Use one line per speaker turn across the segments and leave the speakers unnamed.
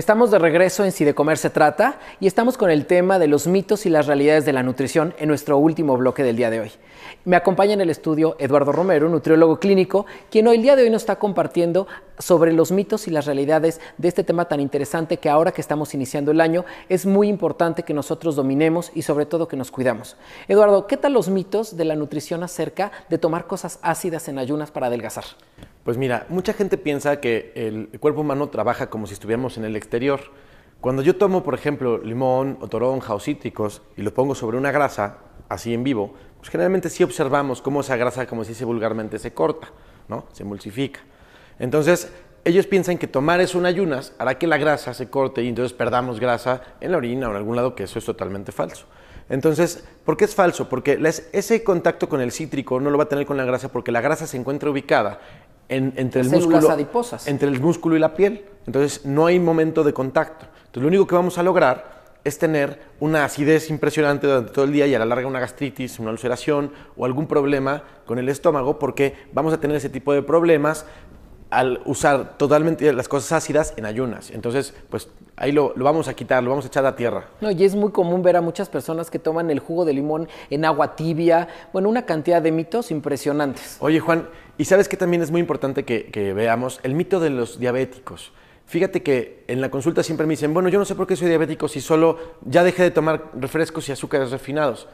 Estamos de regreso en Si de Comer se trata y estamos con el tema de los mitos y las realidades de la nutrición en nuestro último bloque del día de hoy. Me acompaña en el estudio Eduardo Romero, nutriólogo clínico, quien hoy el día de hoy nos está compartiendo sobre los mitos y las realidades de este tema tan interesante que ahora que estamos iniciando el año es muy importante que nosotros dominemos y sobre todo que nos cuidamos. Eduardo, ¿qué tal los mitos de la nutrición acerca de tomar cosas ácidas en ayunas para adelgazar?
Pues mira, mucha gente piensa que el cuerpo humano trabaja como si estuviéramos en el exterior. Cuando yo tomo, por ejemplo, limón o toronja o cítricos y lo pongo sobre una grasa, así en vivo, pues generalmente sí observamos cómo esa grasa, como se dice vulgarmente, se corta, ¿no? Se emulsifica. Entonces, ellos piensan que tomar eso en ayunas hará que la grasa se corte y entonces perdamos grasa en la orina o en algún lado, que eso es totalmente falso. Entonces, ¿por qué es falso? Porque ese contacto con el cítrico no lo va a tener con la grasa porque la grasa se encuentra ubicada entre, el músculo, entre el músculo y la piel. Entonces no hay momento de contacto. Entonces lo único que vamos a lograr es tener una acidez impresionante durante todo el día y a la larga una gastritis, una ulceración o algún problema con el estómago porque vamos a tener ese tipo de problemas al usar totalmente las cosas ácidas en ayunas. Entonces, pues ahí lo, vamos a quitar, lo vamos a echar a tierra.
No, y es muy común ver a muchas personas que toman el jugo de limón en agua tibia. Bueno, una cantidad de mitos impresionantes.
Oye, Juan, y sabes que también es muy importante que, que veamos el mito de los diabéticos. Fíjate que en la consulta siempre me dicen, bueno, yo no sé por qué soy diabético si solo ya dejé de tomar refrescos y azúcares refinados.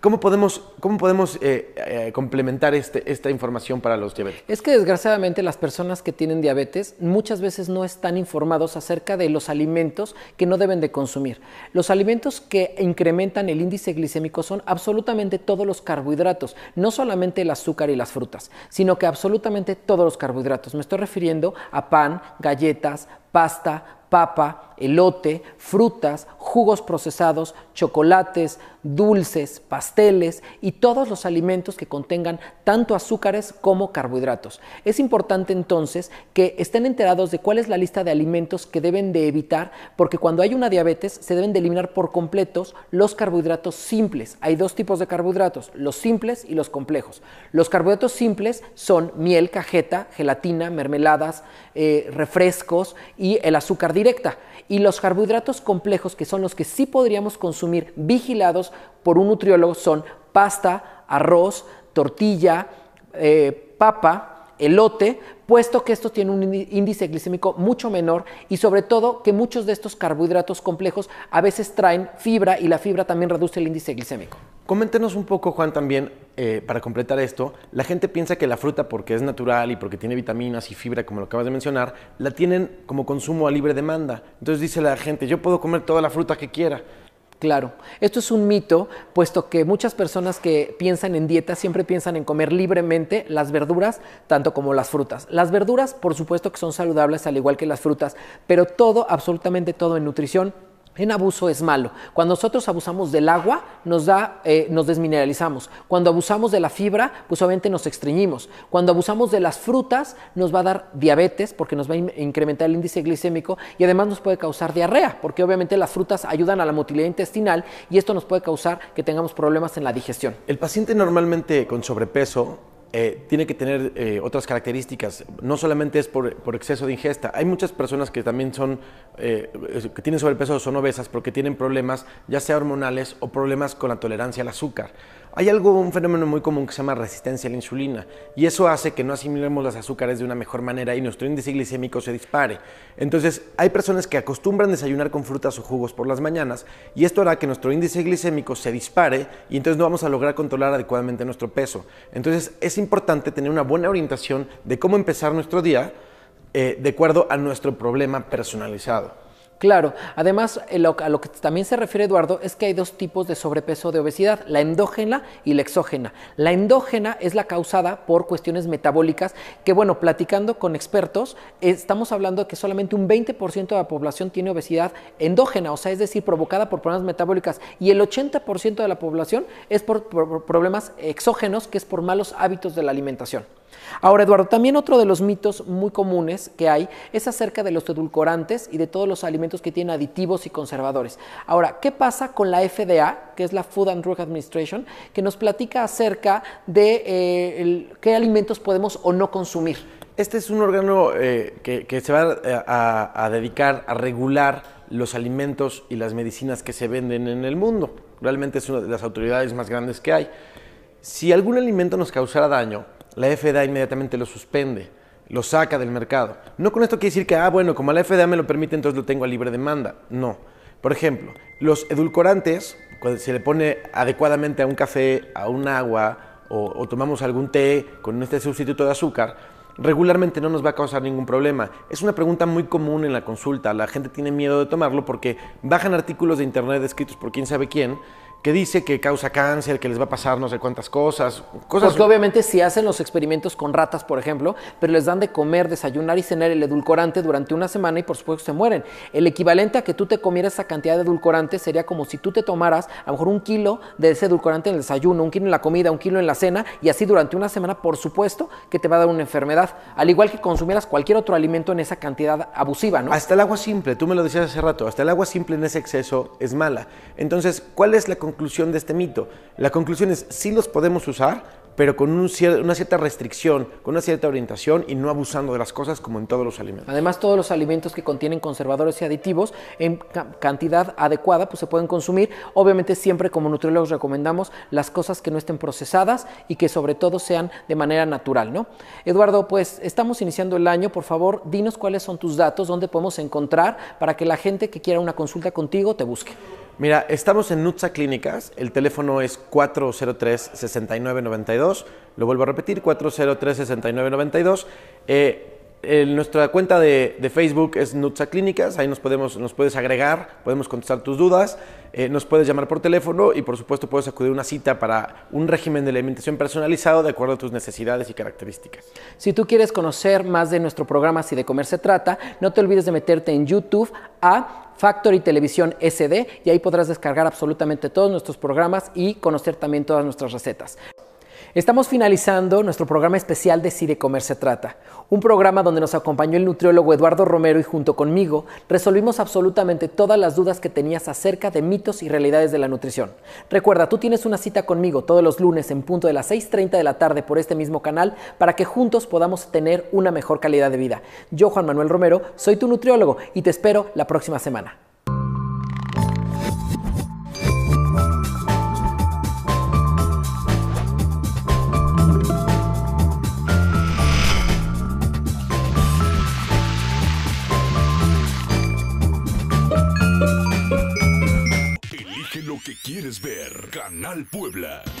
¿Cómo podemos, cómo podemos eh, eh, complementar este, esta información para los diabetes?
Es que desgraciadamente las personas que tienen diabetes muchas veces no están informados acerca de los alimentos que no deben de consumir. Los alimentos que incrementan el índice glicémico son absolutamente todos los carbohidratos, no solamente el azúcar y las frutas, sino que absolutamente todos los carbohidratos. Me estoy refiriendo a pan, galletas, pasta, papa, elote, frutas, jugos procesados, chocolates, dulces, pasteles y todos los alimentos que contengan tanto azúcares como carbohidratos. Es importante entonces que estén enterados de cuál es la lista de alimentos que deben de evitar porque cuando hay una diabetes se deben de eliminar por completos los carbohidratos simples. Hay dos tipos de carbohidratos, los simples y los complejos. Los carbohidratos simples son miel, cajeta, gelatina, mermeladas, eh, refrescos y el azúcar directa. Y los carbohidratos complejos, que son los que sí podríamos consumir vigilados, por un nutriólogo son pasta, arroz, tortilla, eh, papa, elote, puesto que esto tiene un índice glicémico mucho menor y sobre todo que muchos de estos carbohidratos complejos a veces traen fibra y la fibra también reduce el índice glicémico.
Coméntenos un poco, Juan, también, eh, para completar esto, la gente piensa que la fruta, porque es natural y porque tiene vitaminas y fibra, como lo acabas de mencionar, la tienen como consumo a libre demanda. Entonces dice la gente, yo puedo comer toda la fruta que quiera.
Claro, esto es un mito, puesto que muchas personas que piensan en dieta siempre piensan en comer libremente las verduras, tanto como las frutas. Las verduras, por supuesto que son saludables al igual que las frutas, pero todo, absolutamente todo en nutrición en abuso es malo. Cuando nosotros abusamos del agua, nos, da, eh, nos desmineralizamos. Cuando abusamos de la fibra, pues obviamente nos estreñimos. Cuando abusamos de las frutas, nos va a dar diabetes porque nos va a incrementar el índice glicémico y además nos puede causar diarrea, porque obviamente las frutas ayudan a la motilidad intestinal y esto nos puede causar que tengamos problemas en la digestión.
El paciente normalmente con sobrepeso eh, tiene que tener eh, otras características. No solamente es por, exceso de ingesta. Hay muchas personas que también son, eh, que tienen sobrepeso o son obesas porque tienen problemas, ya sea hormonales o problemas con la tolerancia al azúcar. Hay algo, un fenómeno muy común que se llama resistencia a la insulina y eso hace que no asimilemos los azúcares de una mejor manera y nuestro índice glicémico se dispare. Entonces, hay personas que acostumbran desayunar con frutas o jugos por las mañanas y esto hará que nuestro índice glicémico se dispare y entonces no vamos a lograr controlar adecuadamente nuestro peso. Entonces, es importante tener una buena orientación de cómo empezar nuestro día eh, de acuerdo a nuestro problema personalizado. Claro, además
eh, a lo que también se refiere Eduardo es que hay dos tipos de sobrepeso de obesidad, la endógena y la exógena. La endógena es la causada por cuestiones metabólicas que, bueno, platicando con expertos, estamos hablando de que solamente un 20% de la población tiene obesidad endógena, o sea, es decir, provocada por problemas metabólicas, y el 80% de la población es por problemas exógenos, que es por malos hábitos de la alimentación. Ahora, Eduardo, también otro de los mitos muy comunes que hay es acerca de los edulcorantes y de todos los alimentos que tienen aditivos y conservadores. Ahora, ¿qué pasa con la FDA, que es la Food and Drug Administration, que nos platica acerca de eh, qué alimentos podemos o no consumir?
Este es un órgano eh, que, se va eh, a, a dedicar a regular los alimentos y las medicinas que se venden en el mundo. Realmente es una de las autoridades más grandes que hay. Si algún alimento nos causara daño, la FDA inmediatamente lo suspende, lo saca del mercado. No con esto quiere decir que, ah, bueno, como la FDA me lo permite, entonces lo tengo a libre demanda. No. Por ejemplo, los edulcorantes, cuando se le pone adecuadamente a un café, a un agua o, o tomamos algún té con este sustituto de azúcar, regularmente no nos va a causar ningún problema. Es una pregunta muy común en la consulta. La gente tiene miedo de tomarlo porque bajan artículos de internet escritos por quién sabe quién que dice que causa cáncer, que les va a pasar no sé cuántas cosas. cosas. que
obviamente si hacen los experimentos con ratas, por ejemplo, pero les dan de comer, desayunar y cenar el edulcorante durante una semana y por supuesto se mueren. El equivalente a que tú te comieras esa cantidad de edulcorante sería como si tú te tomaras a lo mejor un kilo de ese edulcorante en el desayuno, un kilo en la comida, un kilo en la cena y así durante una semana, por supuesto que te va a dar una enfermedad, al igual que
consumieras cualquier otro alimento en esa cantidad abusiva, ¿no? Hasta el agua simple, tú me lo decías hace rato, hasta el agua simple en ese exceso es mala. Entonces, ¿cuál es la conclusión? conclusión de este mito. La conclusión es, sí los podemos usar, pero con una cierta restricción, con una cierta orientación y no abusando de las cosas como en todos los alimentos.
Además, todos los alimentos que contienen conservadores y aditivos en cantidad adecuada, pues se pueden consumir. Obviamente, siempre como nutriólogos recomendamos las cosas que no estén procesadas y que sobre todo sean de manera natural, ¿no? Eduardo, pues estamos iniciando el año, por favor, dinos cuáles son tus datos, dónde podemos encontrar para que la gente que quiera una consulta contigo te busque.
Mira, estamos en Nutza Clínicas. El teléfono es 403-6992. Lo vuelvo a repetir, 403-6992. Eh, nuestra cuenta de, Facebook es Nutza Clínicas, ahí nos, podemos, nos puedes agregar, podemos contestar tus dudas, eh, nos puedes llamar por teléfono y por supuesto puedes acudir a una cita para un régimen de alimentación personalizado de acuerdo a tus necesidades y características.
Si tú quieres conocer más de nuestro programa Si de Comer se trata, no te olvides de meterte en YouTube a Factory Televisión SD y ahí podrás descargar absolutamente todos nuestros programas y conocer también todas nuestras recetas. Estamos finalizando nuestro programa especial de Si de Comer se trata, un programa donde nos acompañó el nutriólogo Eduardo Romero y junto conmigo resolvimos absolutamente todas las dudas que tenías acerca de mitos y realidades de la nutrición. Recuerda, tú tienes una cita conmigo todos los lunes en punto de las 6.30 de la tarde por este mismo canal para que juntos podamos tener una mejor calidad de vida. Yo, Juan Manuel Romero, soy tu nutriólogo y te espero la próxima semana. Canal Puebla.